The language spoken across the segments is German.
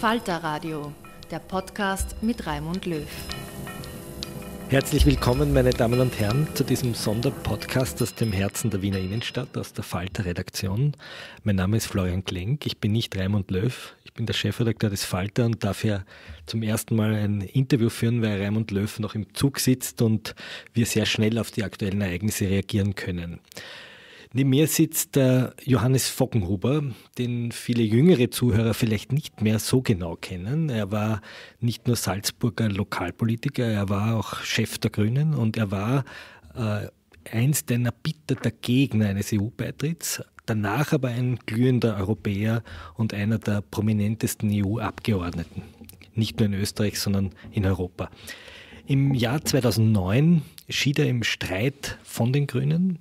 Falter Radio, der Podcast mit Raimund Löw. Herzlich willkommen, meine Damen und Herren, zu diesem Sonderpodcast aus dem Herzen der Wiener Innenstadt, aus der Falter-Redaktion. Mein Name ist Florian Klenk, ich bin nicht Raimund Löw, ich bin der Chefredakteur des Falter und darf hier zum ersten Mal ein Interview führen, weil Raimund Löw noch im Zug sitzt und wir sehr schnell auf die aktuellen Ereignisse reagieren können. Neben mir sitzt der Johannes Fockenhuber, den viele jüngere Zuhörer vielleicht nicht mehr so genau kennen. Er war nicht nur Salzburger Lokalpolitiker, er war auch Chef der Grünen und er war äh, einst ein erbitterter Gegner eines EU-Beitritts, danach aber ein glühender Europäer und einer der prominentesten EU-Abgeordneten. Nicht nur in Österreich, sondern in Europa. Im Jahr 2009 schied er im Streit von den Grünen.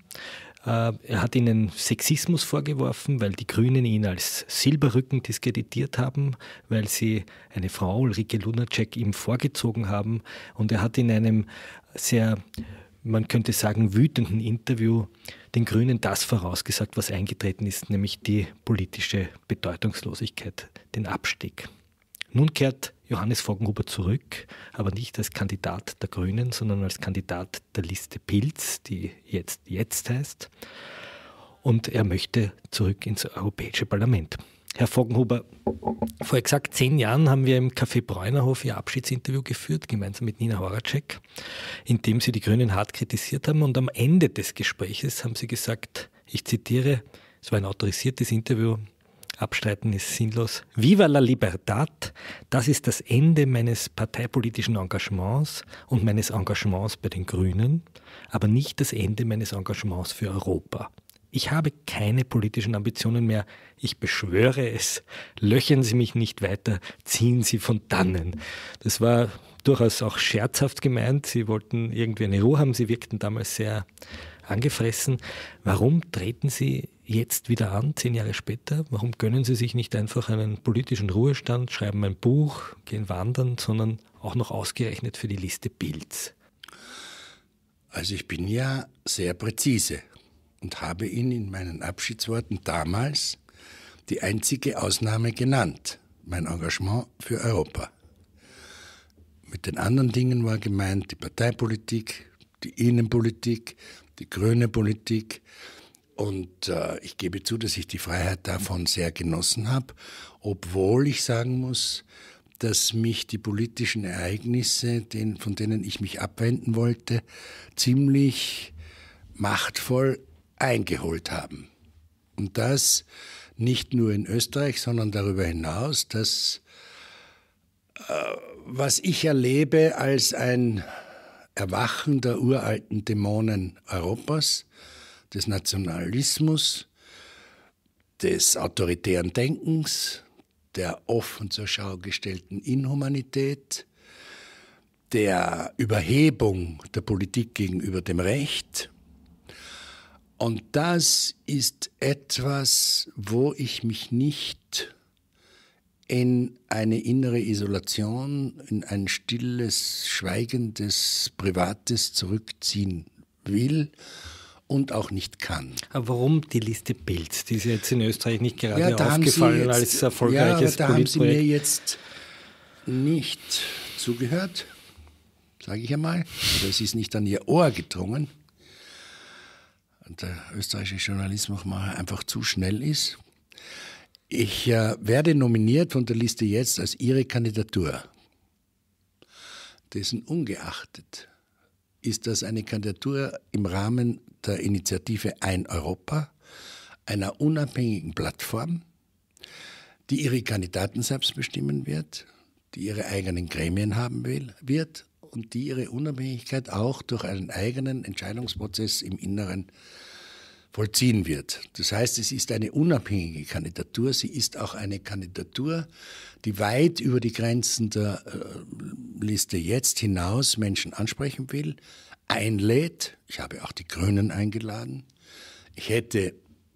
Äh, er hat ihnen Sexismus vorgeworfen, weil die Grünen ihn als Silberrücken diskreditiert haben, weil sie eine Frau, Ulrike Lunacek, ihm vorgezogen haben. Und er hat in einem sehr, man könnte sagen, wütenden Interview den Grünen das vorausgesagt, was eingetreten ist, nämlich die politische Bedeutungslosigkeit, den Abstieg. Nun kehrt Johannes Foggenhuber zurück, aber nicht als Kandidat der Grünen, sondern als Kandidat der Liste Pilz, die jetzt jetzt heißt. Und er möchte zurück ins Europäische Parlament. Herr Foggenhuber, vor exakt zehn Jahren haben wir im Café Bräunerhof Ihr Abschiedsinterview geführt, gemeinsam mit Nina Horacek, in dem Sie die Grünen hart kritisiert haben. Und am Ende des Gespräches haben Sie gesagt, ich zitiere, es war ein autorisiertes Interview, Abstreiten ist sinnlos. Viva la Libertad, das ist das Ende meines parteipolitischen Engagements und meines Engagements bei den Grünen, aber nicht das Ende meines Engagements für Europa. Ich habe keine politischen Ambitionen mehr. Ich beschwöre es. Löchern Sie mich nicht weiter. Ziehen Sie von dannen. Das war durchaus auch scherzhaft gemeint. Sie wollten irgendwie eine Ruhe haben. Sie wirkten damals sehr angefressen. Warum treten Sie jetzt wieder an, zehn Jahre später? Warum gönnen Sie sich nicht einfach einen politischen Ruhestand, schreiben ein Buch, gehen wandern, sondern auch noch ausgerechnet für die Liste Bilds? Also ich bin ja sehr präzise und habe Ihnen in meinen Abschiedsworten damals die einzige Ausnahme genannt, mein Engagement für Europa. Mit den anderen Dingen war gemeint die Parteipolitik, die Innenpolitik, die grüne Politik, und äh, ich gebe zu, dass ich die Freiheit davon sehr genossen habe, obwohl ich sagen muss, dass mich die politischen Ereignisse, den, von denen ich mich abwenden wollte, ziemlich machtvoll eingeholt haben. Und das nicht nur in Österreich, sondern darüber hinaus, dass äh, was ich erlebe als ein Erwachen der uralten Dämonen Europas, des Nationalismus, des autoritären Denkens, der offen zur Schau gestellten Inhumanität, der Überhebung der Politik gegenüber dem Recht. Und das ist etwas, wo ich mich nicht in eine innere Isolation, in ein stilles, schweigendes, privates zurückziehen will, und auch nicht kann. Aber warum die Liste Bild? Die ist jetzt in Österreich nicht gerade ja, aufgefallen jetzt, als erfolgreiches ja, aber da haben Sie mir jetzt nicht zugehört, sage ich einmal. Oder also es ist nicht an Ihr Ohr gedrungen. der österreichische Journalismus einfach zu schnell ist. Ich äh, werde nominiert von der Liste jetzt als Ihre Kandidatur. Dessen ungeachtet ist das eine Kandidatur im Rahmen der Initiative Ein Europa, einer unabhängigen Plattform, die ihre Kandidaten selbst bestimmen wird, die ihre eigenen Gremien haben will, wird und die ihre Unabhängigkeit auch durch einen eigenen Entscheidungsprozess im Inneren vollziehen wird. Das heißt, es ist eine unabhängige Kandidatur. Sie ist auch eine Kandidatur, die weit über die Grenzen der äh, Liste jetzt hinaus Menschen ansprechen will, einlädt. Ich habe auch die Grünen eingeladen. Ich hätte,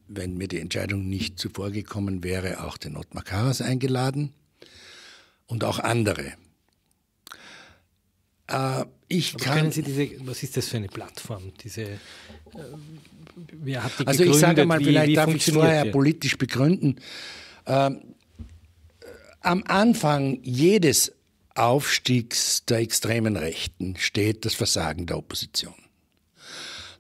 wenn mir die Entscheidung nicht zuvor gekommen wäre, auch den Ottmar Karas eingeladen und auch andere. Äh, ich Aber kann, diese, was ist das für eine Plattform? Diese, äh, wer hat die also ich sage mal, wie, vielleicht wie darf ich es vorher hier? politisch begründen. Ähm, am Anfang jedes Aufstiegs der extremen Rechten steht das Versagen der Opposition.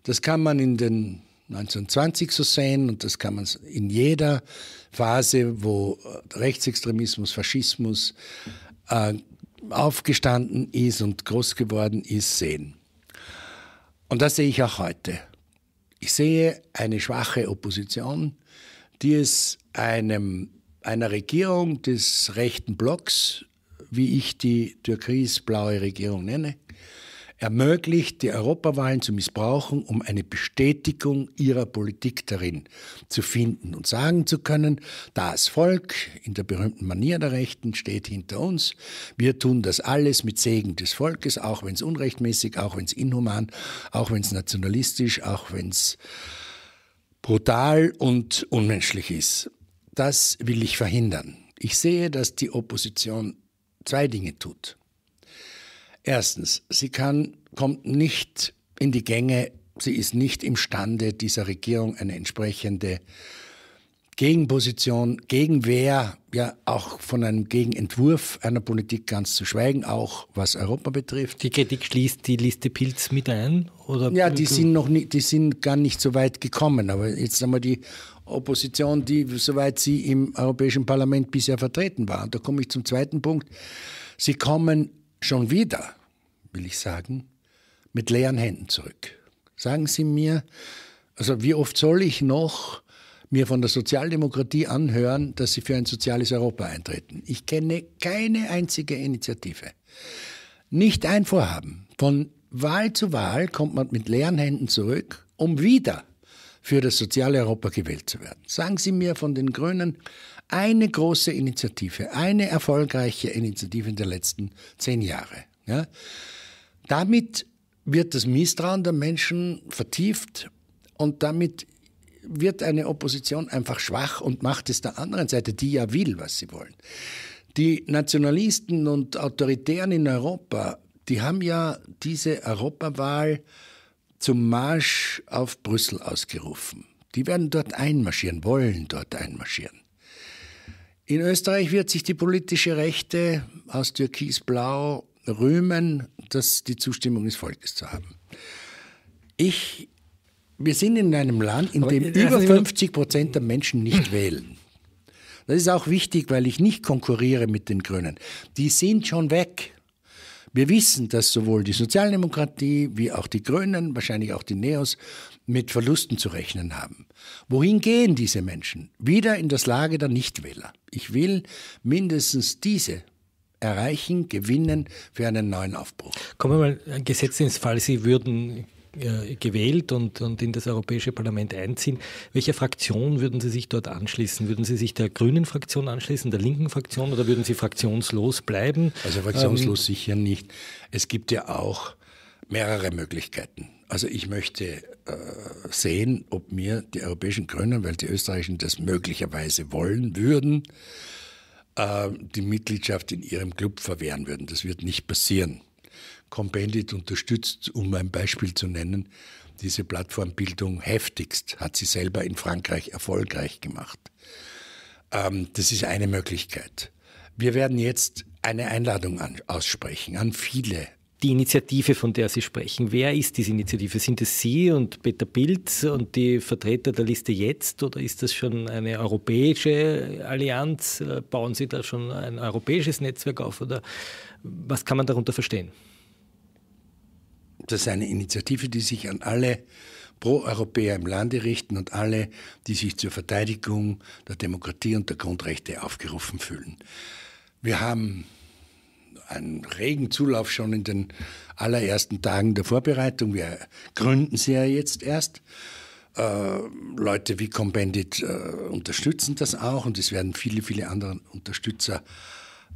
Das kann man in den 1920 so sehen und das kann man in jeder Phase, wo Rechtsextremismus, Faschismus äh, aufgestanden ist und groß geworden ist, sehen. Und das sehe ich auch heute. Ich sehe eine schwache Opposition, die es einem, einer Regierung des rechten Blocks wie ich die türkis-blaue Regierung nenne, ermöglicht, die Europawahlen zu missbrauchen, um eine Bestätigung ihrer Politik darin zu finden und sagen zu können, das Volk in der berühmten Manier der Rechten steht hinter uns, wir tun das alles mit Segen des Volkes, auch wenn es unrechtmäßig, auch wenn es inhuman, auch wenn es nationalistisch, auch wenn es brutal und unmenschlich ist. Das will ich verhindern. Ich sehe, dass die Opposition zwei Dinge tut. Erstens, sie kann, kommt nicht in die Gänge, sie ist nicht imstande, dieser Regierung eine entsprechende Gegenposition, Gegenwehr, ja auch von einem Gegenentwurf einer Politik ganz zu schweigen, auch was Europa betrifft. Die Kritik schließt die Liste Pilz mit ein? Oder ja, die sind noch nicht, die sind gar nicht so weit gekommen. Aber jetzt einmal die Opposition, die, soweit sie im Europäischen Parlament bisher vertreten war. Und da komme ich zum zweiten Punkt. Sie kommen schon wieder, will ich sagen, mit leeren Händen zurück. Sagen Sie mir, also wie oft soll ich noch mir von der Sozialdemokratie anhören, dass sie für ein soziales Europa eintreten? Ich kenne keine einzige Initiative. Nicht ein Vorhaben. Von Wahl zu Wahl kommt man mit leeren Händen zurück, um wieder für das soziale Europa gewählt zu werden. Sagen Sie mir von den Grünen eine große Initiative, eine erfolgreiche Initiative der letzten zehn Jahre. Ja? Damit wird das Misstrauen der Menschen vertieft und damit wird eine Opposition einfach schwach und macht es der anderen Seite, die ja will, was sie wollen. Die Nationalisten und Autoritären in Europa, die haben ja diese Europawahl zum Marsch auf Brüssel ausgerufen. Die werden dort einmarschieren, wollen dort einmarschieren. In Österreich wird sich die politische Rechte aus Türkisblau rühmen, dass die Zustimmung des Volkes zu haben. Ich, wir sind in einem Land, in Aber dem äh, äh, über 50 also Prozent der Menschen nicht wählen. Das ist auch wichtig, weil ich nicht konkurriere mit den Grünen. Die sind schon weg. Wir wissen, dass sowohl die Sozialdemokratie wie auch die Grünen, wahrscheinlich auch die Neos, mit Verlusten zu rechnen haben. Wohin gehen diese Menschen? Wieder in das Lager der Nichtwähler. Ich will mindestens diese erreichen, gewinnen für einen neuen Aufbruch. Kommen wir mal, ein äh, Gesetz ins Fall, Sie würden äh, gewählt und, und in das Europäische Parlament einziehen. Welcher Fraktion würden Sie sich dort anschließen? Würden Sie sich der Grünen Fraktion anschließen, der linken Fraktion oder würden Sie fraktionslos bleiben? Also fraktionslos ähm, sicher nicht. Es gibt ja auch mehrere Möglichkeiten. Also ich möchte äh, sehen, ob mir die europäischen Grünen, weil die Österreichischen das möglicherweise wollen würden, äh, die Mitgliedschaft in ihrem Club verwehren würden. Das wird nicht passieren. Compandit unterstützt, um ein Beispiel zu nennen, diese Plattformbildung heftigst, hat sie selber in Frankreich erfolgreich gemacht. Ähm, das ist eine Möglichkeit. Wir werden jetzt eine Einladung an, aussprechen an viele. Die Initiative, von der Sie sprechen, wer ist diese Initiative? Sind es Sie und Peter Pilz und die Vertreter der Liste jetzt oder ist das schon eine europäische Allianz? Äh, bauen Sie da schon ein europäisches Netzwerk auf oder was kann man darunter verstehen? Das ist eine Initiative, die sich an alle Pro-Europäer im Lande richten und alle, die sich zur Verteidigung der Demokratie und der Grundrechte aufgerufen fühlen. Wir haben einen regen Zulauf schon in den allerersten Tagen der Vorbereitung. Wir gründen sie ja jetzt erst. Äh, Leute wie Combandit äh, unterstützen das auch und es werden viele, viele andere Unterstützer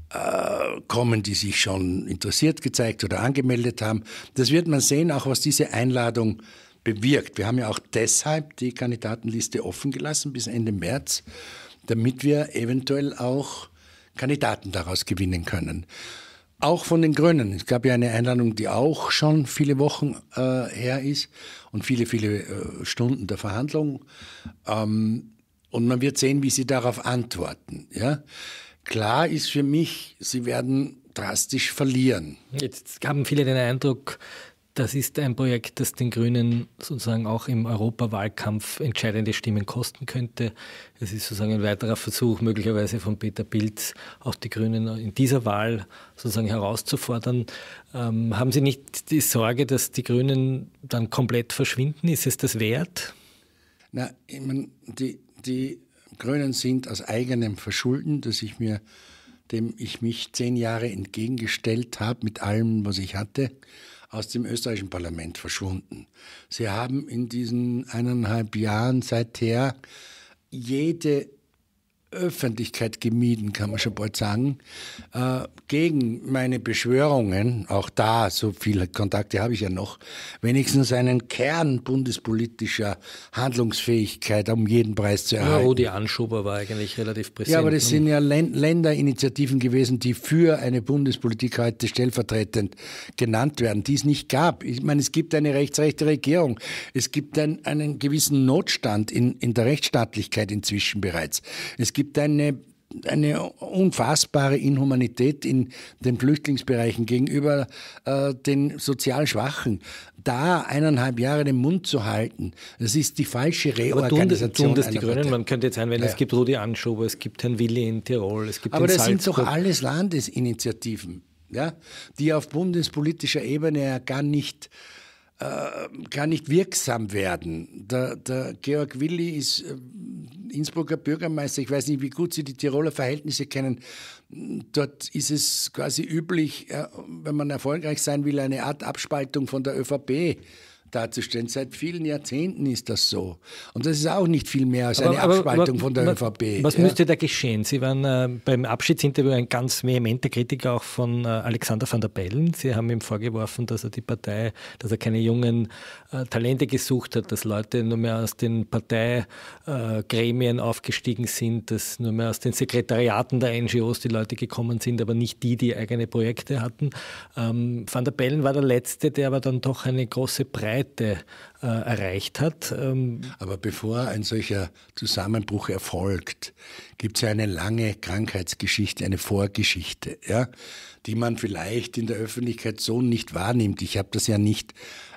äh, kommen, die sich schon interessiert gezeigt oder angemeldet haben. Das wird man sehen, auch was diese Einladung bewirkt. Wir haben ja auch deshalb die Kandidatenliste offen gelassen bis Ende März, damit wir eventuell auch Kandidaten daraus gewinnen können. Auch von den Grünen. Es gab ja eine Einladung, die auch schon viele Wochen äh, her ist und viele, viele äh, Stunden der Verhandlungen. Ähm, und man wird sehen, wie sie darauf antworten. Ja? Klar ist für mich, sie werden drastisch verlieren. Jetzt haben viele den Eindruck, das ist ein Projekt, das den Grünen sozusagen auch im Europawahlkampf entscheidende Stimmen kosten könnte. Es ist sozusagen ein weiterer Versuch, möglicherweise von Peter Pilz auch die Grünen in dieser Wahl sozusagen herauszufordern. Ähm, haben Sie nicht die Sorge, dass die Grünen dann komplett verschwinden? Ist es das wert? Na, ich meine, die, die Grünen sind aus eigenem Verschulden, dass ich mir, dem ich mich zehn Jahre entgegengestellt habe mit allem, was ich hatte, aus dem österreichischen Parlament verschwunden. Sie haben in diesen eineinhalb Jahren seither jede Öffentlichkeit gemieden, kann man schon bald sagen. Äh, gegen meine Beschwörungen, auch da, so viele Kontakte habe ich ja noch, wenigstens einen Kern bundespolitischer Handlungsfähigkeit um jeden Preis zu erhalten. Ja, Rudi Anschuber war eigentlich relativ präsent. Ja, aber das ne? sind ja Länderinitiativen gewesen, die für eine Bundespolitik heute stellvertretend genannt werden, die es nicht gab. Ich meine, es gibt eine rechtsrechte Regierung. Es gibt ein, einen gewissen Notstand in, in der Rechtsstaatlichkeit inzwischen bereits. Es gibt eine eine unfassbare Inhumanität in den Flüchtlingsbereichen gegenüber äh, den sozial Schwachen. Da eineinhalb Jahre den Mund zu halten, das ist die falsche Reorganisation. Aber tun das, tun das die Grünen? Man könnte jetzt einwenden, ja. es gibt Rudi Anschober, es gibt Herrn Willi in Tirol, es gibt Aber das Salzburg. sind doch alles Landesinitiativen, ja, die auf bundespolitischer Ebene ja gar nicht äh, kann nicht wirksam werden. Der, der Georg Willi ist äh, Innsbrucker Bürgermeister. Ich weiß nicht, wie gut Sie die Tiroler Verhältnisse kennen. Dort ist es quasi üblich, äh, wenn man erfolgreich sein will, eine Art Abspaltung von der ÖVP darzustellen. Seit vielen Jahrzehnten ist das so. Und das ist auch nicht viel mehr als aber, eine aber, Abspaltung von der ÖVP. Was ja. müsste da geschehen? Sie waren äh, beim Abschiedsinterview ein ganz vehementer Kritiker auch von äh, Alexander van der Bellen. Sie haben ihm vorgeworfen, dass er die Partei, dass er keine jungen äh, Talente gesucht hat, dass Leute nur mehr aus den Parteigremien äh, aufgestiegen sind, dass nur mehr aus den Sekretariaten der NGOs die Leute gekommen sind, aber nicht die, die eigene Projekte hatten. Ähm, van der Bellen war der Letzte, der aber dann doch eine große Breite Breite äh, erreicht hat. Ähm Aber bevor ein solcher Zusammenbruch erfolgt, gibt es ja eine lange Krankheitsgeschichte, eine Vorgeschichte, ja, die man vielleicht in der Öffentlichkeit so nicht wahrnimmt. Ich habe das ja nicht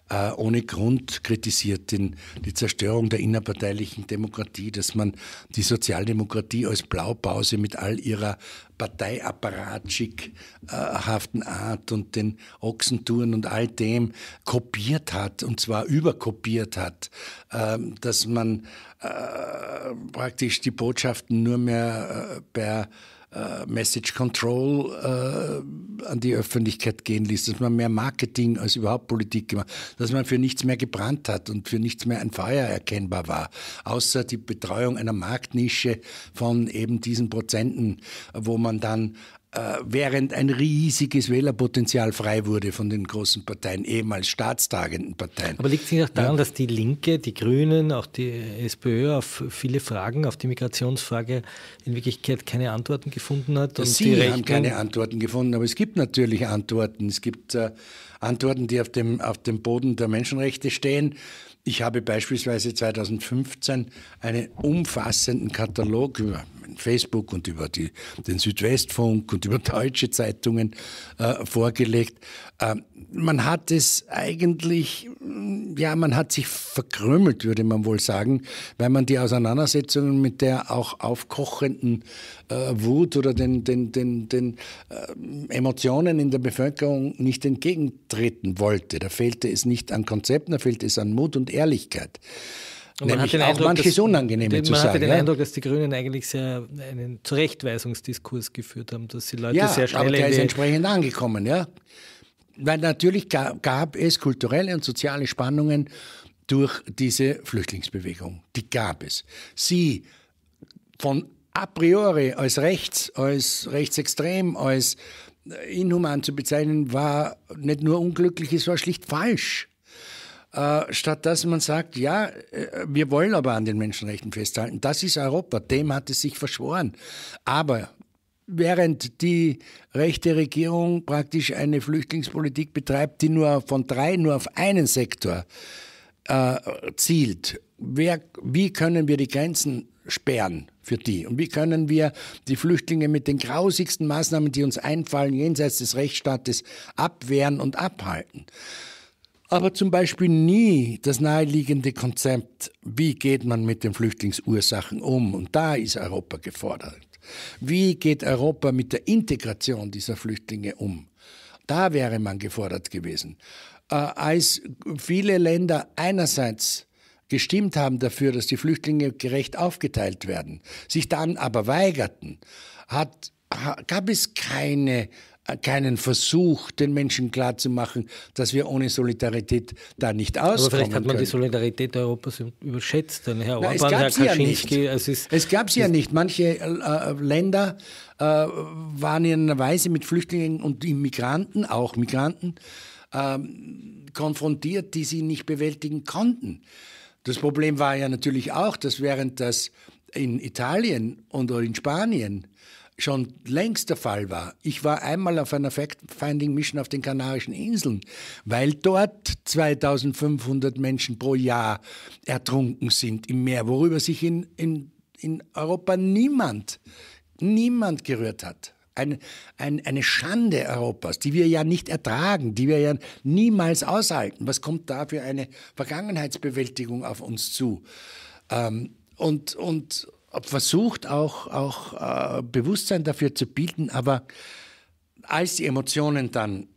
äh, ohne Grund kritisiert, den, die Zerstörung der innerparteilichen Demokratie, dass man die Sozialdemokratie als Blaupause mit all ihrer parteiapparatschickhaften äh, Art und den Ochsentouren und all dem kopiert hat, und zwar überkopiert hat, ähm, dass man äh, praktisch die Botschaften nur mehr äh, per äh, Message Control äh, an die Öffentlichkeit gehen ließ, dass man mehr Marketing als überhaupt Politik gemacht, dass man für nichts mehr gebrannt hat und für nichts mehr ein Feuer erkennbar war, außer die Betreuung einer Marktnische von eben diesen Prozenten, wo man dann äh, während ein riesiges Wählerpotenzial frei wurde von den großen Parteien, ehemals staatstragenden Parteien. Aber liegt es nicht auch daran, ja. dass die Linke, die Grünen, auch die SPÖ auf viele Fragen, auf die Migrationsfrage in Wirklichkeit keine Antworten gefunden hat? Und Sie die haben keine Antworten gefunden, aber es gibt natürlich Antworten. Es gibt äh, Antworten, die auf dem, auf dem Boden der Menschenrechte stehen. Ich habe beispielsweise 2015 einen umfassenden Katalog über Facebook und über die, den Südwestfunk und über deutsche Zeitungen äh, vorgelegt. Äh, man hat es eigentlich, ja, man hat sich verkrümmelt, würde man wohl sagen, weil man die Auseinandersetzungen mit der auch aufkochenden äh, Wut oder den, den, den, den äh, Emotionen in der Bevölkerung nicht entgegentreten wollte. Da fehlte es nicht an Konzepten, da fehlte es an Mut und Ehrlichkeit. Und man Nämlich hat den Eindruck, manches dass, Unangenehme den, zu sagen. Man hatte den ja? Eindruck, dass die Grünen eigentlich sehr einen Zurechtweisungsdiskurs geführt haben, dass die Leute ja, sehr schnell... Ja, der ist entsprechend angekommen, ja. Weil natürlich gab, gab es kulturelle und soziale Spannungen durch diese Flüchtlingsbewegung. Die gab es. Sie von a priori als rechts, als rechtsextrem, als äh, inhuman zu bezeichnen, war nicht nur unglücklich, es war schlicht falsch. Äh, statt dass man sagt, ja, äh, wir wollen aber an den Menschenrechten festhalten. Das ist Europa, dem hat es sich verschworen. Aber während die rechte Regierung praktisch eine Flüchtlingspolitik betreibt, die nur von drei, nur auf einen Sektor äh, zielt, wer, wie können wir die Grenzen sperren für die? Und wie können wir die Flüchtlinge mit den grausigsten Maßnahmen, die uns einfallen, jenseits des Rechtsstaates abwehren und abhalten? aber zum Beispiel nie das naheliegende Konzept, wie geht man mit den Flüchtlingsursachen um. Und da ist Europa gefordert. Wie geht Europa mit der Integration dieser Flüchtlinge um? Da wäre man gefordert gewesen. Äh, als viele Länder einerseits gestimmt haben dafür, dass die Flüchtlinge gerecht aufgeteilt werden, sich dann aber weigerten, hat, gab es keine keinen Versuch, den Menschen klarzumachen, dass wir ohne Solidarität da nicht auskommen Aber vielleicht hat man können. die Solidarität Europas überschätzt. Dann Herr Orban, Nein, Herr Kaczynski. Ja es, ist, es gab sie ja nicht. Manche äh, äh, Länder äh, waren in einer Weise mit Flüchtlingen und Immigranten, auch Migranten, äh, konfrontiert, die sie nicht bewältigen konnten. Das Problem war ja natürlich auch, dass während das in Italien und in Spanien schon längst der Fall war. Ich war einmal auf einer Fact-Finding-Mission auf den Kanarischen Inseln, weil dort 2500 Menschen pro Jahr ertrunken sind im Meer, worüber sich in, in, in Europa niemand, niemand gerührt hat. Ein, ein, eine Schande Europas, die wir ja nicht ertragen, die wir ja niemals aushalten. Was kommt da für eine Vergangenheitsbewältigung auf uns zu? Ähm, und, und versucht auch, auch äh, Bewusstsein dafür zu bilden, aber als die Emotionen dann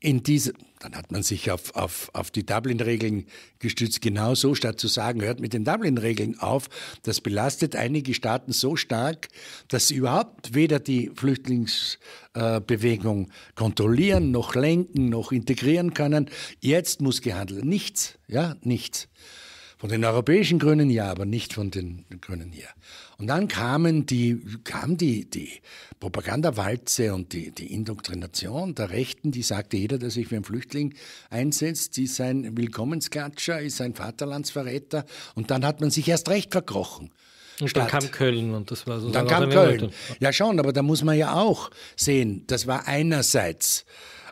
in diese, dann hat man sich auf, auf, auf die Dublin-Regeln gestützt, genau so, statt zu sagen, hört mit den Dublin-Regeln auf. Das belastet einige Staaten so stark, dass sie überhaupt weder die Flüchtlingsbewegung äh, kontrollieren, noch lenken, noch integrieren können. Jetzt muss gehandelt. Nichts, ja, nichts. Von den europäischen Grünen ja, aber nicht von den Grünen hier. Und dann kamen die, kam die, die Propagandawalze und die, die Indoktrination der Rechten, die sagte, jeder, der sich für einen Flüchtling einsetzt, ist ein Willkommensklatscher, ist ein Vaterlandsverräter. Und dann hat man sich erst recht verkrochen. Und Stadt. dann kam Köln und das war so. Dann kam Köln. Minute. Ja schon, aber da muss man ja auch sehen, das war einerseits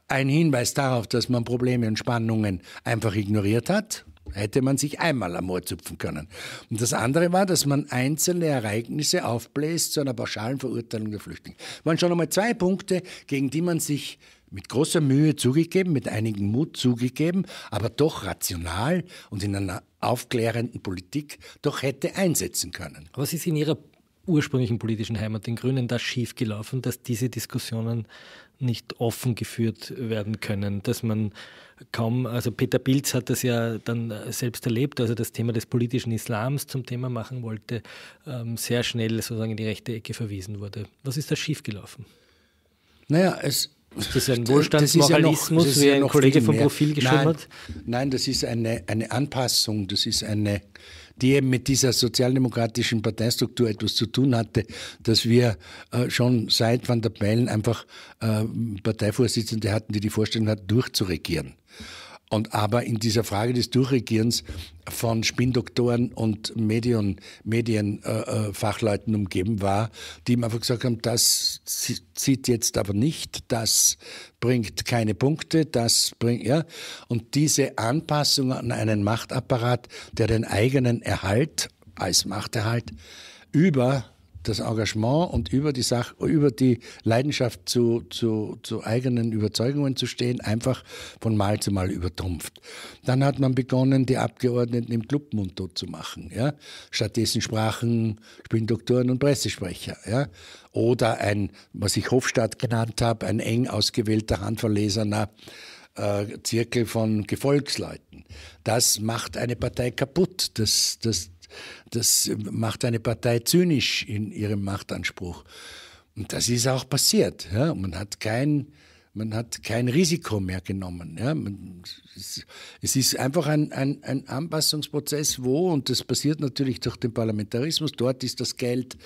ein Hinweis darauf, dass man Probleme und Spannungen einfach ignoriert hat hätte man sich einmal am Ohr zupfen können. Und das andere war, dass man einzelne Ereignisse aufbläst zu einer pauschalen Verurteilung der Flüchtlinge. Das waren schon einmal zwei Punkte, gegen die man sich mit großer Mühe zugegeben, mit einigem Mut zugegeben, aber doch rational und in einer aufklärenden Politik doch hätte einsetzen können. Was ist in Ihrer ursprünglichen politischen Heimat, den Grünen, da schiefgelaufen, dass diese Diskussionen nicht offen geführt werden können, dass man kaum, also Peter Pilz hat das ja dann selbst erlebt, also das Thema des politischen Islams zum Thema machen wollte, ähm, sehr schnell sozusagen in die rechte Ecke verwiesen wurde. Was ist da schiefgelaufen? Naja, es ist das ein Wohlstandsmoralismus, ja wie ein ja Kollege vom Profil geschrieben hat? Nein, das ist eine, eine Anpassung, das ist eine, die eben mit dieser sozialdemokratischen Parteistruktur etwas zu tun hatte, dass wir äh, schon seit Van der Bellen einfach äh, Parteivorsitzende hatten, die die Vorstellung hatten, durchzuregieren. Und aber in dieser Frage des Durchregierens von Spindoktoren und Medien, Medienfachleuten äh, äh umgeben war, die ihm einfach gesagt haben, das zieht jetzt aber nicht, das bringt keine Punkte, das bringt, ja. Und diese Anpassung an einen Machtapparat, der den eigenen Erhalt als Machterhalt über das Engagement und über die Sache, über die Leidenschaft zu, zu, zu eigenen Überzeugungen zu stehen, einfach von Mal zu Mal übertrumpft. Dann hat man begonnen, die Abgeordneten im Club mundtot zu machen. Ja? Stattdessen sprachen Spindoktoren und Pressesprecher. Ja? Oder ein, was ich Hofstadt genannt habe, ein eng ausgewählter, handverlesener äh, Zirkel von Gefolgsleuten. Das macht eine Partei kaputt. Das, das, das macht eine Partei zynisch in ihrem Machtanspruch. Und das ist auch passiert. Ja? Man hat kein man hat kein Risiko mehr genommen. Ja. Man, es ist einfach ein, ein, ein, Anpassungsprozess, wo, und das passiert natürlich durch den Parlamentarismus, dort ist das Geld,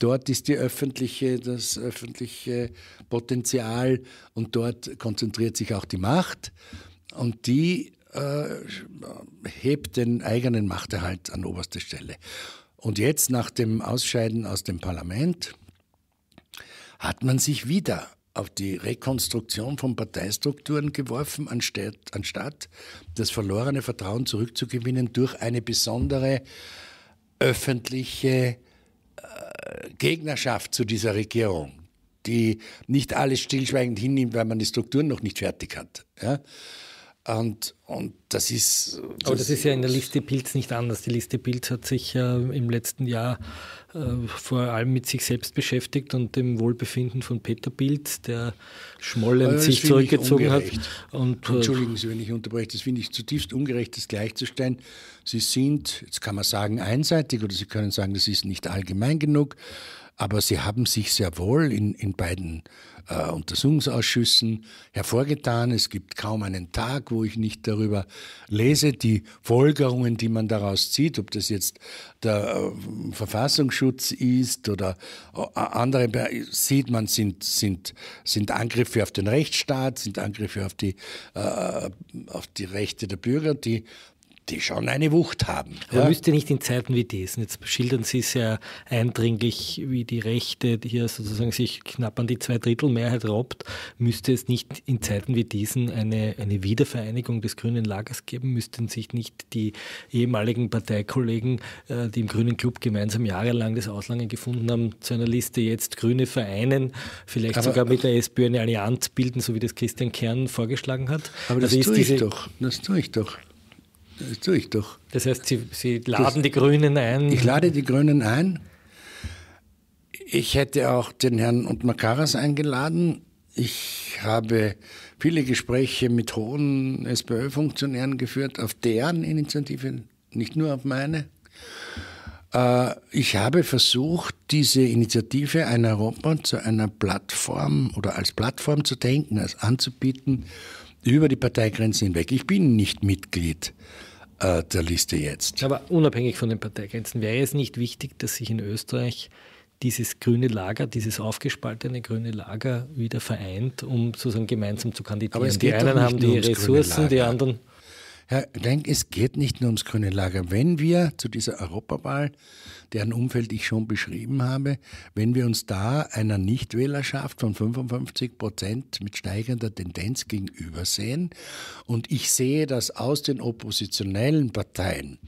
dort ist die öffentliche, das öffentliche Potenzial und dort konzentriert sich auch die Macht. Und die äh, hebt den eigenen Machterhalt an oberste Stelle. Und jetzt nach dem Ausscheiden aus dem Parlament hat man sich wieder auf die Rekonstruktion von Parteistrukturen geworfen, anstatt, anstatt das verlorene Vertrauen zurückzugewinnen durch eine besondere öffentliche äh, Gegnerschaft zu dieser Regierung, die nicht alles stillschweigend hinnimmt, weil man die Strukturen noch nicht fertig hat. Ja? Und, und das ist. Das Aber das ist ja in der Liste Pilz nicht anders. Die Liste Pilz hat sich äh, im letzten Jahr äh, vor allem mit sich selbst beschäftigt und dem Wohlbefinden von Peter Pilz, der schmollend äh, sich zurückgezogen hat. Und, äh, Entschuldigen Sie, wenn ich unterbreche, das finde ich zutiefst ungerecht, das gleichzustellen. Sie sind, jetzt kann man sagen, einseitig oder Sie können sagen, das ist nicht allgemein genug. Aber sie haben sich sehr wohl in, in beiden äh, Untersuchungsausschüssen hervorgetan. Es gibt kaum einen Tag, wo ich nicht darüber lese, die Folgerungen, die man daraus zieht, ob das jetzt der äh, Verfassungsschutz ist oder äh, andere, sieht man, sind, sind, sind Angriffe auf den Rechtsstaat, sind Angriffe auf die, äh, auf die Rechte der Bürger, die die schon eine Wucht haben. Aber ja. müsste nicht in Zeiten wie diesen, jetzt schildern Sie sehr eindringlich, wie die Rechte die hier sozusagen sich knapp an die Zweidrittelmehrheit robbt, müsste es nicht in Zeiten wie diesen eine, eine Wiedervereinigung des grünen Lagers geben? Müssten sich nicht die ehemaligen Parteikollegen, äh, die im Grünen Club gemeinsam jahrelang das Auslangen gefunden haben, zu einer Liste jetzt Grüne vereinen, vielleicht aber sogar mit der SPÖ eine Allianz bilden, so wie das Christian Kern vorgeschlagen hat? Aber das also tue ich diese, doch, das tue ich doch. Das tue ich doch. Das heißt, Sie, Sie laden das, die Grünen ein? Ich lade die Grünen ein. Ich hätte auch den Herrn und Makaras eingeladen. Ich habe viele Gespräche mit hohen SPÖ-Funktionären geführt, auf deren Initiative, nicht nur auf meine. Äh, ich habe versucht, diese Initiative ein Europa zu einer Plattform oder als Plattform zu denken, als anzubieten, über die Parteigrenzen hinweg. Ich bin nicht Mitglied äh, der Liste jetzt. Aber unabhängig von den Parteigrenzen, wäre es nicht wichtig, dass sich in Österreich dieses grüne Lager, dieses aufgespaltene grüne Lager wieder vereint, um sozusagen gemeinsam zu kandidieren. Aber die einen haben die Ressourcen, die anderen. Herr Lenk, es geht nicht nur ums grüne Lager. Wenn wir zu dieser Europawahl deren Umfeld ich schon beschrieben habe, wenn wir uns da einer Nichtwählerschaft von 55 Prozent mit steigender Tendenz gegenübersehen und ich sehe, dass aus den oppositionellen Parteien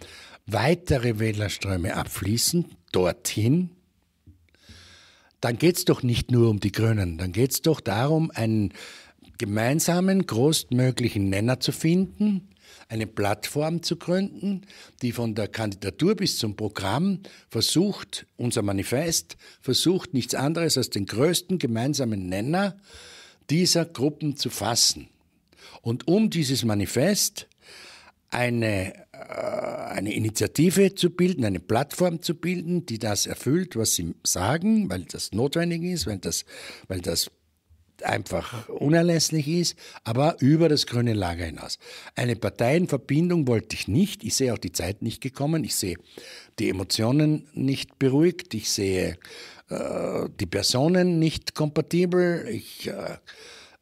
weitere Wählerströme abfließen, dorthin, dann geht es doch nicht nur um die Grünen, dann geht es doch darum, einen gemeinsamen, größtmöglichen Nenner zu finden, eine Plattform zu gründen, die von der Kandidatur bis zum Programm versucht, unser Manifest versucht nichts anderes als den größten gemeinsamen Nenner dieser Gruppen zu fassen. Und um dieses Manifest eine, äh, eine Initiative zu bilden, eine Plattform zu bilden, die das erfüllt, was sie sagen, weil das notwendig ist, weil das, weil das einfach unerlässlich ist, aber über das grüne Lager hinaus. Eine Parteienverbindung wollte ich nicht. Ich sehe auch die Zeit nicht gekommen. Ich sehe die Emotionen nicht beruhigt. Ich sehe äh, die Personen nicht kompatibel. Ich äh,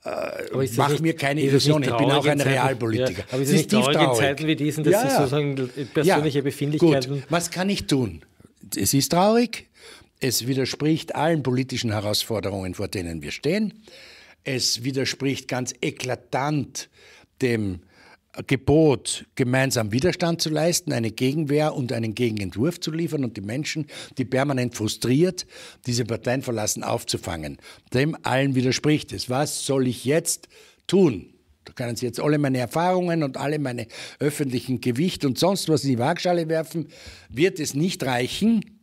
äh, mache mir keine Illusionen. ich bin auch ein Realpolitiker. Ja, aber ist es ist traurig, traurig in Zeiten wie diesen, das ja, sind sozusagen persönliche ja, Befindlichkeiten. Gut. Was kann ich tun? Es ist traurig, es widerspricht allen politischen Herausforderungen, vor denen wir stehen. Es widerspricht ganz eklatant dem Gebot, gemeinsam Widerstand zu leisten, eine Gegenwehr und einen Gegenentwurf zu liefern und die Menschen, die permanent frustriert diese Parteien verlassen, aufzufangen. Dem allen widerspricht es. Was soll ich jetzt tun? Da können Sie jetzt alle meine Erfahrungen und alle meine öffentlichen Gewicht und sonst was in die Waagschale werfen. Wird es nicht reichen,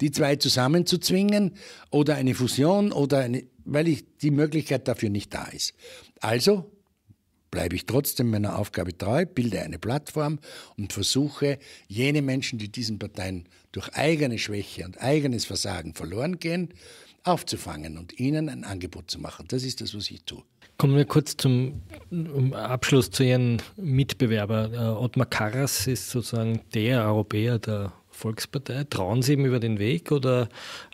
die zwei zusammenzuzwingen oder eine Fusion oder eine, weil ich die Möglichkeit dafür nicht da ist. Also bleibe ich trotzdem meiner Aufgabe treu, bilde eine Plattform und versuche, jene Menschen, die diesen Parteien durch eigene Schwäche und eigenes Versagen verloren gehen, aufzufangen und ihnen ein Angebot zu machen. Das ist das, was ich tue. Kommen wir kurz zum Abschluss zu Ihren Mitbewerber. Äh, Ottmar Karras ist sozusagen der Europäer der Volkspartei? Trauen Sie ihm über den Weg? Oder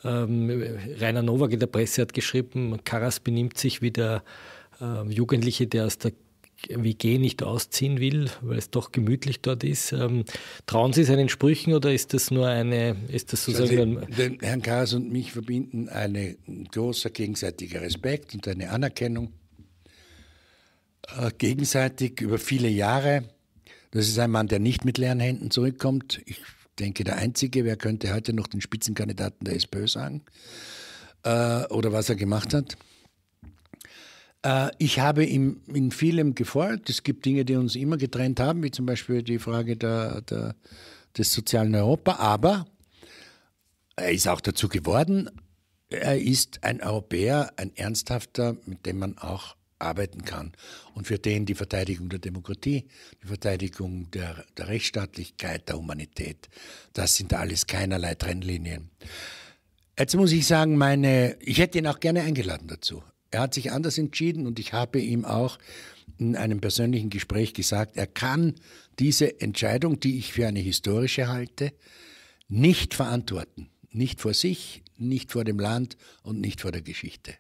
ähm, Rainer Nowak in der Presse hat geschrieben, Karas benimmt sich wie der äh, Jugendliche, der aus der WG nicht ausziehen will, weil es doch gemütlich dort ist. Ähm, trauen Sie seinen Sprüchen oder ist das nur eine, ist das sozusagen... Also, den, Herrn Karas und mich verbinden ein großer gegenseitiger Respekt und eine Anerkennung. Äh, gegenseitig über viele Jahre. Das ist ein Mann, der nicht mit leeren Händen zurückkommt. Ich denke, der Einzige, wer könnte heute noch den Spitzenkandidaten der SPÖ sagen äh, oder was er gemacht hat. Äh, ich habe ihm in vielem gefolgt. Es gibt Dinge, die uns immer getrennt haben, wie zum Beispiel die Frage der, der, des sozialen Europa. Aber er ist auch dazu geworden. Er ist ein Europäer, ein ernsthafter, mit dem man auch arbeiten kann und für den die Verteidigung der Demokratie, die Verteidigung der, der Rechtsstaatlichkeit, der Humanität, das sind alles keinerlei Trennlinien. Jetzt muss ich sagen, meine, ich hätte ihn auch gerne eingeladen dazu. Er hat sich anders entschieden und ich habe ihm auch in einem persönlichen Gespräch gesagt, er kann diese Entscheidung, die ich für eine historische halte, nicht verantworten. Nicht vor sich, nicht vor dem Land und nicht vor der Geschichte.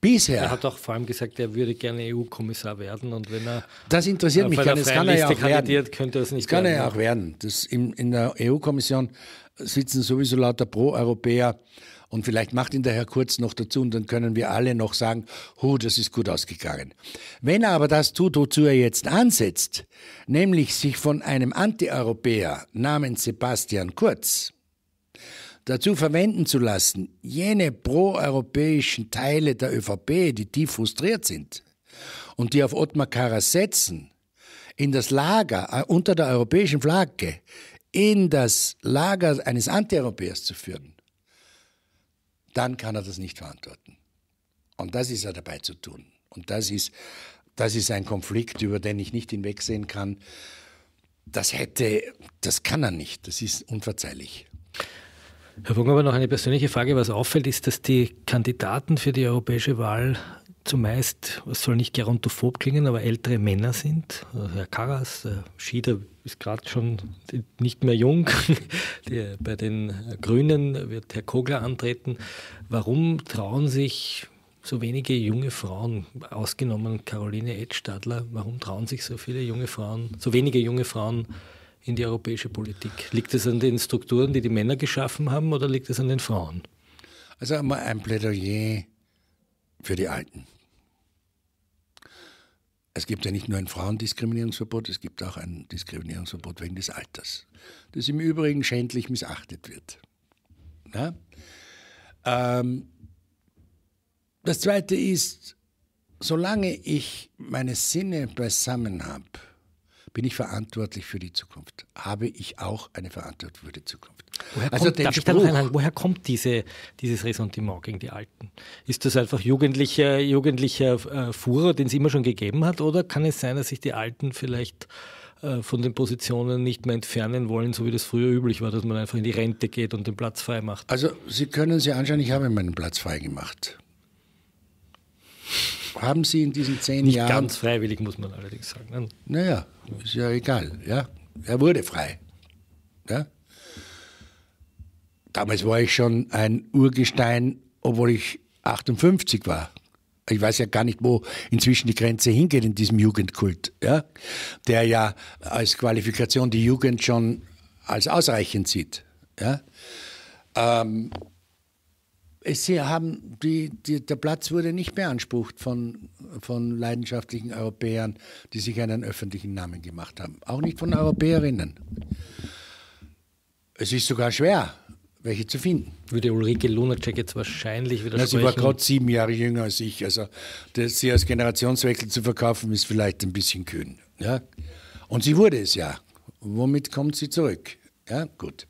Bisher. Er hat auch vor allem gesagt, er würde gerne EU-Kommissar werden und wenn er. Das interessiert äh, mich gar nicht. Das kann er ja auch werden. Könnte das nicht das kann er ja auch werden. Das in, in der EU-Kommission sitzen sowieso lauter Pro-Europäer und vielleicht macht ihn der Herr Kurz noch dazu und dann können wir alle noch sagen, hu, das ist gut ausgegangen. Wenn er aber das tut, wozu er jetzt ansetzt, nämlich sich von einem Antieuropäer namens Sebastian Kurz dazu verwenden zu lassen, jene proeuropäischen Teile der ÖVP, die tief frustriert sind und die auf Ottmar Karas setzen, in das Lager äh, unter der europäischen Flagge, in das Lager eines Antieuropäers zu führen, dann kann er das nicht verantworten. Und das ist er dabei zu tun. Und das ist, das ist ein Konflikt, über den ich nicht hinwegsehen kann. Das hätte, das kann er nicht. Das ist unverzeihlich. Herr Wung, aber noch eine persönliche Frage. Was auffällt, ist, dass die Kandidaten für die europäische Wahl zumeist, was soll nicht gerontophob klingen, aber ältere Männer sind. Also Herr Karas, Herr äh, Schieder ist gerade schon nicht mehr jung. Die, bei den Grünen wird Herr Kogler antreten. Warum trauen sich so wenige junge Frauen, ausgenommen Caroline Edstadler, warum trauen sich so viele junge Frauen, so wenige junge Frauen, in die europäische Politik? Liegt es an den Strukturen, die die Männer geschaffen haben, oder liegt es an den Frauen? Also einmal ein Plädoyer für die Alten. Es gibt ja nicht nur ein Frauendiskriminierungsverbot, es gibt auch ein Diskriminierungsverbot wegen des Alters, das im Übrigen schändlich missachtet wird. Ähm, das Zweite ist, solange ich meine Sinne beisammen habe, bin ich verantwortlich für die Zukunft? Habe ich auch eine Verantwortung für die Zukunft? Woher also kommt, Spruch, ich da woher kommt diese, dieses Ressentiment gegen die Alten? Ist das einfach jugendlicher, jugendlicher äh, Furor, den es immer schon gegeben hat? Oder kann es sein, dass sich die Alten vielleicht äh, von den Positionen nicht mehr entfernen wollen, so wie das früher üblich war, dass man einfach in die Rente geht und den Platz frei macht? Also Sie können sich anschauen, ich habe meinen Platz frei gemacht haben Sie in diesen zehn Nicht Jahren. Nicht ganz freiwillig, muss man allerdings sagen. Nein. Naja, ist ja egal. Ja? Er wurde frei. Ja? Damals war ich schon ein Urgestein, obwohl ich 58 war. Ich weiß ja gar nicht, wo inzwischen die Grenze hingeht in diesem Jugendkult, ja? der ja als Qualifikation die Jugend schon als ausreichend sieht. Ja? Ähm, Sie haben die, die, der Platz wurde nicht beansprucht von, von leidenschaftlichen Europäern, die sich einen öffentlichen Namen gemacht haben. Auch nicht von Europäerinnen. Es ist sogar schwer, welche zu finden. Würde Ulrike Lunacek jetzt wahrscheinlich wieder Na, Sie war gerade sieben Jahre jünger als ich. Also das, sie als Generationswechsel zu verkaufen, ist vielleicht ein bisschen kühn. Ja? Und sie wurde es ja. Womit kommt sie zurück? Ja, gut.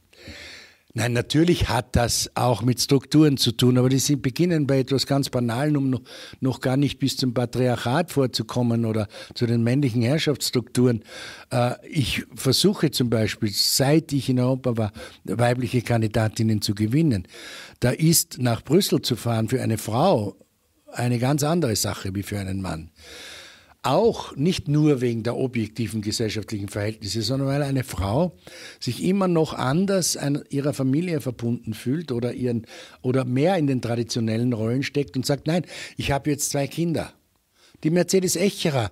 Nein, natürlich hat das auch mit Strukturen zu tun, aber die sind beginnen bei etwas ganz Banalen, um noch, noch gar nicht bis zum Patriarchat vorzukommen oder zu den männlichen Herrschaftsstrukturen. Äh, ich versuche zum Beispiel, seit ich in Europa war, weibliche Kandidatinnen zu gewinnen. Da ist nach Brüssel zu fahren für eine Frau eine ganz andere Sache wie für einen Mann. Auch nicht nur wegen der objektiven gesellschaftlichen Verhältnisse, sondern weil eine Frau sich immer noch anders ihrer Familie verbunden fühlt oder, ihren, oder mehr in den traditionellen Rollen steckt und sagt, nein, ich habe jetzt zwei Kinder. Die Mercedes Echerer,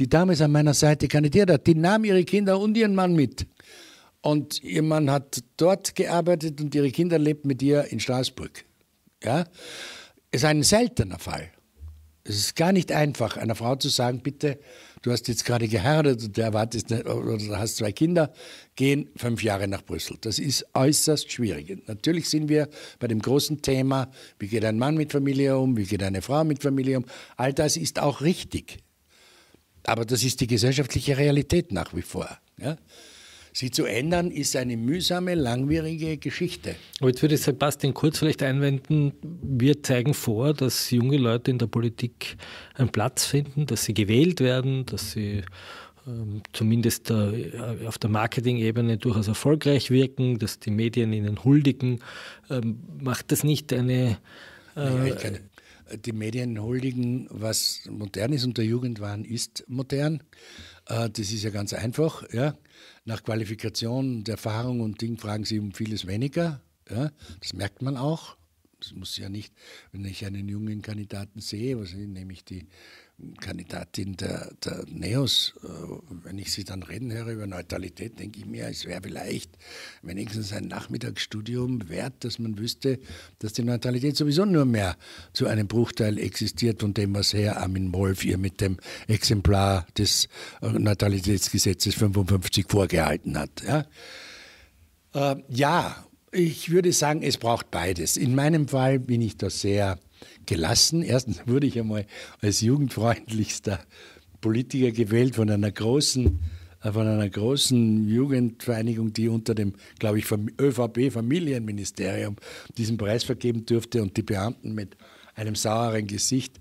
die damals an meiner Seite kandidiert hat, die nahm ihre Kinder und ihren Mann mit. Und ihr Mann hat dort gearbeitet und ihre Kinder lebt mit ihr in Straßburg. Ja? Ist ein seltener Fall. Es ist gar nicht einfach, einer Frau zu sagen, bitte, du hast jetzt gerade geheiratet und erwartest oder hast zwei Kinder, gehen fünf Jahre nach Brüssel. Das ist äußerst schwierig. Natürlich sind wir bei dem großen Thema, wie geht ein Mann mit Familie um, wie geht eine Frau mit Familie um. All das ist auch richtig. Aber das ist die gesellschaftliche Realität nach wie vor. Ja? Sie zu ändern, ist eine mühsame, langwierige Geschichte. Aber jetzt würde ich Sebastian Kurz vielleicht einwenden, wir zeigen vor, dass junge Leute in der Politik einen Platz finden, dass sie gewählt werden, dass sie ähm, zumindest äh, auf der Marketing-Ebene durchaus erfolgreich wirken, dass die Medien ihnen huldigen. Ähm, macht das nicht eine... Äh, die Medien huldigen, was modern ist und der Jugendwahn ist modern. Äh, das ist ja ganz einfach. Ja. Nach Qualifikation und Erfahrung und Ding fragen sie um vieles weniger. Ja, das merkt man auch. Das muss ja nicht, wenn ich einen jungen Kandidaten sehe, was nehme ich die Kandidatin der, der NEOS, äh, wenn ich sie dann reden höre über Neutralität, denke ich mir, es wäre vielleicht wenigstens ein Nachmittagsstudium wert, dass man wüsste, dass die Neutralität sowieso nur mehr zu einem Bruchteil existiert von dem, was Herr Armin Wolf ihr mit dem Exemplar des äh, Neutralitätsgesetzes 55 vorgehalten hat. Ja, äh, ja ich würde sagen, es braucht beides. In meinem Fall bin ich da sehr gelassen. Erstens wurde ich einmal als jugendfreundlichster Politiker gewählt von einer großen äh, von einer großen Jugendvereinigung, die unter dem, glaube ich, ÖVP-Familienministerium diesen Preis vergeben durfte und die Beamten mit einem sauren Gesicht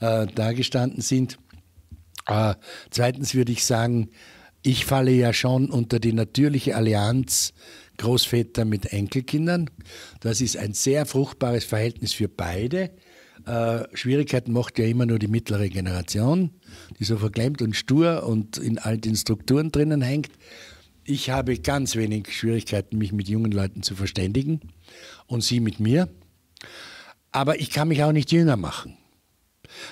äh, dagestanden sind. Äh, zweitens würde ich sagen, ich falle ja schon unter die natürliche Allianz Großväter mit Enkelkindern. Das ist ein sehr fruchtbares Verhältnis für beide. Äh, Schwierigkeiten macht ja immer nur die mittlere Generation, die so verklemmt und stur und in all den Strukturen drinnen hängt. Ich habe ganz wenig Schwierigkeiten, mich mit jungen Leuten zu verständigen und sie mit mir. Aber ich kann mich auch nicht jünger machen.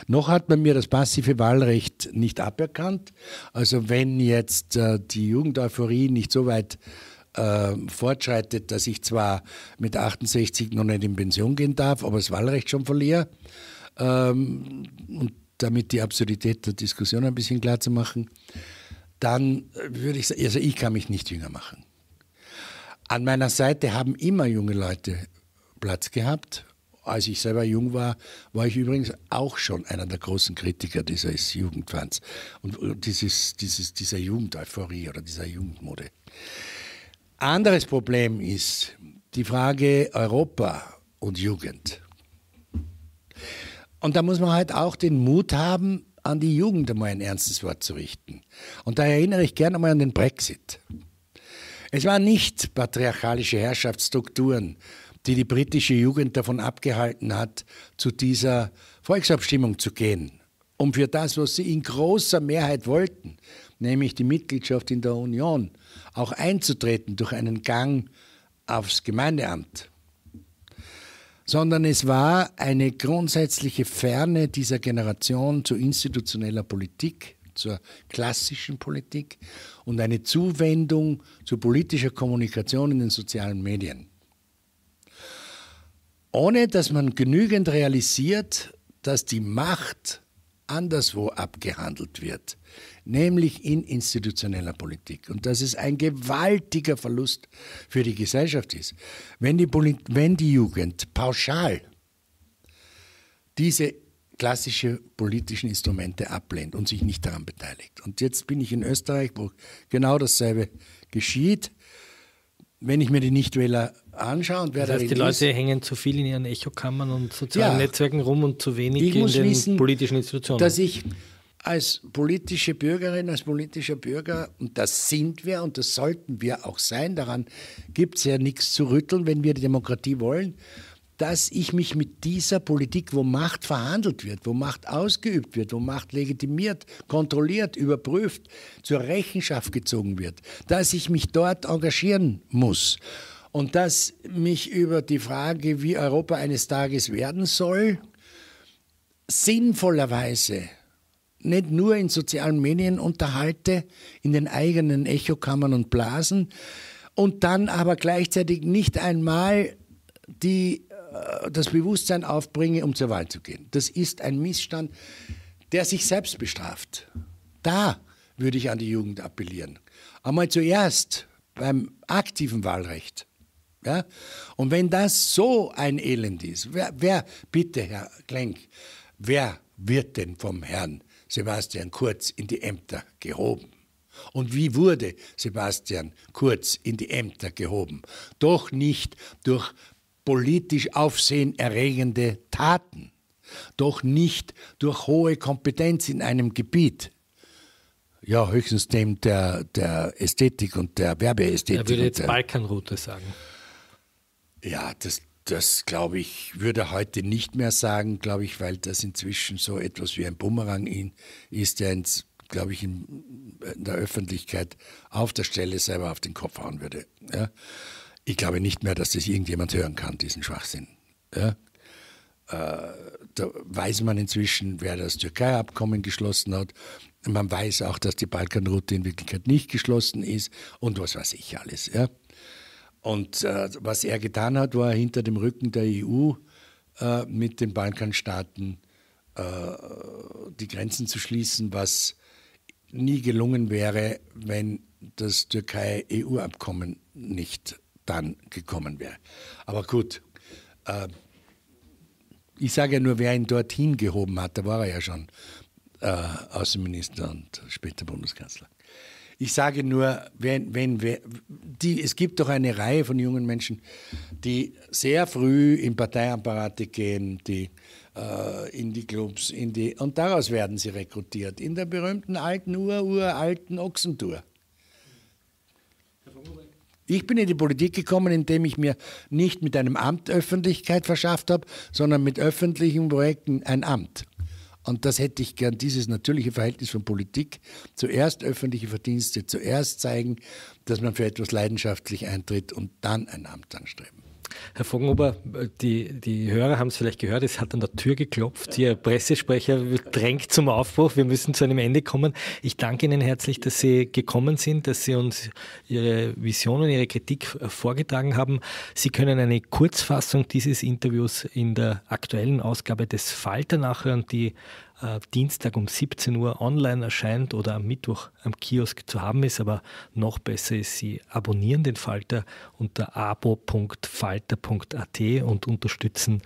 Noch hat man mir das passive Wahlrecht nicht aberkannt. Also wenn jetzt äh, die Jugendeuphorie nicht so weit äh, fortschreitet, dass ich zwar mit 68 noch nicht in Pension gehen darf, aber das Wahlrecht schon verliere. Ähm, und damit die Absurdität der Diskussion ein bisschen klar zu machen, dann würde ich sagen, also ich kann mich nicht jünger machen. An meiner Seite haben immer junge Leute Platz gehabt. Als ich selber jung war, war ich übrigens auch schon einer der großen Kritiker dieses Jugendfans und dieses, dieses, dieser Jugendeuphorie oder dieser Jugendmode. Anderes Problem ist die Frage Europa und Jugend. Und da muss man halt auch den Mut haben, an die Jugend einmal ein ernstes Wort zu richten. Und da erinnere ich gerne einmal an den Brexit. Es waren nicht patriarchalische Herrschaftsstrukturen, die die britische Jugend davon abgehalten hat, zu dieser Volksabstimmung zu gehen, um für das, was sie in großer Mehrheit wollten, nämlich die Mitgliedschaft in der Union, auch einzutreten durch einen Gang aufs Gemeindeamt, sondern es war eine grundsätzliche Ferne dieser Generation zu institutioneller Politik, zur klassischen Politik und eine Zuwendung zu politischer Kommunikation in den sozialen Medien. Ohne dass man genügend realisiert, dass die Macht anderswo abgehandelt wird nämlich in institutioneller Politik. Und dass es ein gewaltiger Verlust für die Gesellschaft ist. Wenn die, Poli wenn die Jugend pauschal diese klassische politischen Instrumente ablehnt und sich nicht daran beteiligt. Und jetzt bin ich in Österreich, wo genau dasselbe geschieht. Wenn ich mir die Nichtwähler anschaue und wer das heißt, da die Leute ist, hängen zu viel in ihren Echokammern und sozialen ja, Netzwerken rum und zu wenig in den wissen, politischen Institutionen. Dass ich als politische Bürgerin, als politischer Bürger, und das sind wir und das sollten wir auch sein, daran gibt es ja nichts zu rütteln, wenn wir die Demokratie wollen, dass ich mich mit dieser Politik, wo Macht verhandelt wird, wo Macht ausgeübt wird, wo Macht legitimiert, kontrolliert, überprüft, zur Rechenschaft gezogen wird, dass ich mich dort engagieren muss und dass mich über die Frage, wie Europa eines Tages werden soll, sinnvollerweise nicht nur in sozialen Medien unterhalte, in den eigenen Echokammern und Blasen und dann aber gleichzeitig nicht einmal die, äh, das Bewusstsein aufbringe, um zur Wahl zu gehen. Das ist ein Missstand, der sich selbst bestraft. Da würde ich an die Jugend appellieren. Einmal zuerst beim aktiven Wahlrecht. Ja? Und wenn das so ein Elend ist, wer, wer bitte, Herr Klenk, wer wird denn vom Herrn Sebastian Kurz in die Ämter gehoben. Und wie wurde Sebastian Kurz in die Ämter gehoben? Doch nicht durch politisch aufsehenerregende Taten, doch nicht durch hohe Kompetenz in einem Gebiet, ja, höchstens dem der, der Ästhetik und der Werbeästhetik. Er würde jetzt Balkanroute sagen. Ja, das das glaube ich, würde heute nicht mehr sagen, glaube ich, weil das inzwischen so etwas wie ein Bumerang in, ist, der ins, glaube ich, in, in, der Öffentlichkeit auf der Stelle selber auf den Kopf hauen würde. Ja? Ich glaube nicht mehr, dass das irgendjemand hören kann, diesen Schwachsinn. Ja? Äh, da weiß man inzwischen, wer das Türkei-Abkommen geschlossen hat. Man weiß auch, dass die Balkanroute in Wirklichkeit nicht geschlossen ist und was weiß ich alles. Ja? Und äh, was er getan hat, war hinter dem Rücken der EU äh, mit den Balkanstaaten äh, die Grenzen zu schließen, was nie gelungen wäre, wenn das Türkei-EU-Abkommen nicht dann gekommen wäre. Aber gut, äh, ich sage ja nur, wer ihn dorthin gehoben hat, da war er ja schon äh, Außenminister und später Bundeskanzler. Ich sage nur, wenn, wenn, die, es gibt doch eine Reihe von jungen Menschen, die sehr früh in Parteiapparate gehen, die äh, in die Clubs, in die, und daraus werden sie rekrutiert, in der berühmten alten, ururalten Ochsentour. Ich bin in die Politik gekommen, indem ich mir nicht mit einem Amt Öffentlichkeit verschafft habe, sondern mit öffentlichen Projekten ein Amt. Und das hätte ich gern, dieses natürliche Verhältnis von Politik, zuerst öffentliche Verdienste, zuerst zeigen, dass man für etwas leidenschaftlich eintritt und dann ein Amt anstreben. Herr Vogelhuber, die, die Hörer haben es vielleicht gehört, es hat an der Tür geklopft. Ihr Pressesprecher drängt zum Aufbruch. Wir müssen zu einem Ende kommen. Ich danke Ihnen herzlich, dass Sie gekommen sind, dass Sie uns Ihre Vision und Ihre Kritik äh, vorgetragen haben. Sie können eine Kurzfassung dieses Interviews in der aktuellen Ausgabe des Falter nachhören, die äh, Dienstag um 17 Uhr online erscheint oder am Mittwoch am Kiosk zu haben ist. Aber noch besser ist, Sie abonnieren den Falter unter abo.falter.at und unterstützen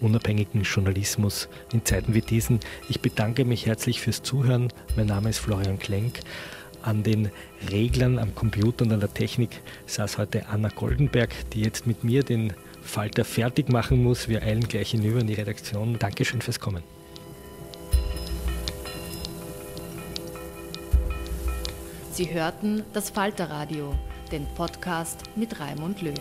unabhängigen Journalismus in Zeiten wie diesen. Ich bedanke mich herzlich fürs Zuhören. Mein Name ist Florian Klenk. An den Reglern, am Computer und an der Technik saß heute Anna Goldenberg, die jetzt mit mir den Falter fertig machen muss. Wir eilen gleich hinüber in die Redaktion. Dankeschön fürs Kommen. Sie hörten das Falterradio, den Podcast mit Raimund Löw.